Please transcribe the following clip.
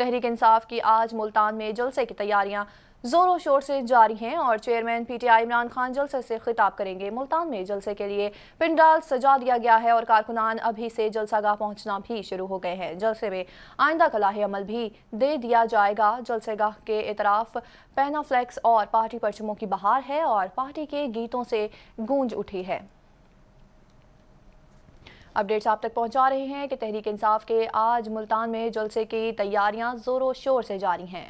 तहरीक इंसाफ की आज मुल्तान में जलसे की तैयारियां जोरों शोर से जारी हैं और चेयरमैन पीटीआई इमरान खान जलसे से खिताब करेंगे मुल्तान में जलसे के लिए पिंडाल सजा दिया गया है और कारकुनान अभी से जलसागाह पहुंचना भी शुरू हो गए हैं जलसे में आइंदा कलाह अमल भी दे दिया जाएगा गाह के इतराफ पैनाफ्लैक्स और पार्टी परचमों की बहार है और पार्टी के गीतों से गूंज उठी है अपडेट्स आप तक पहुंचा रहे हैं कि तहरीक इंसाफ के आज मुल्तान में जलसे की तैयारियां ज़ोरों शोर से जारी हैं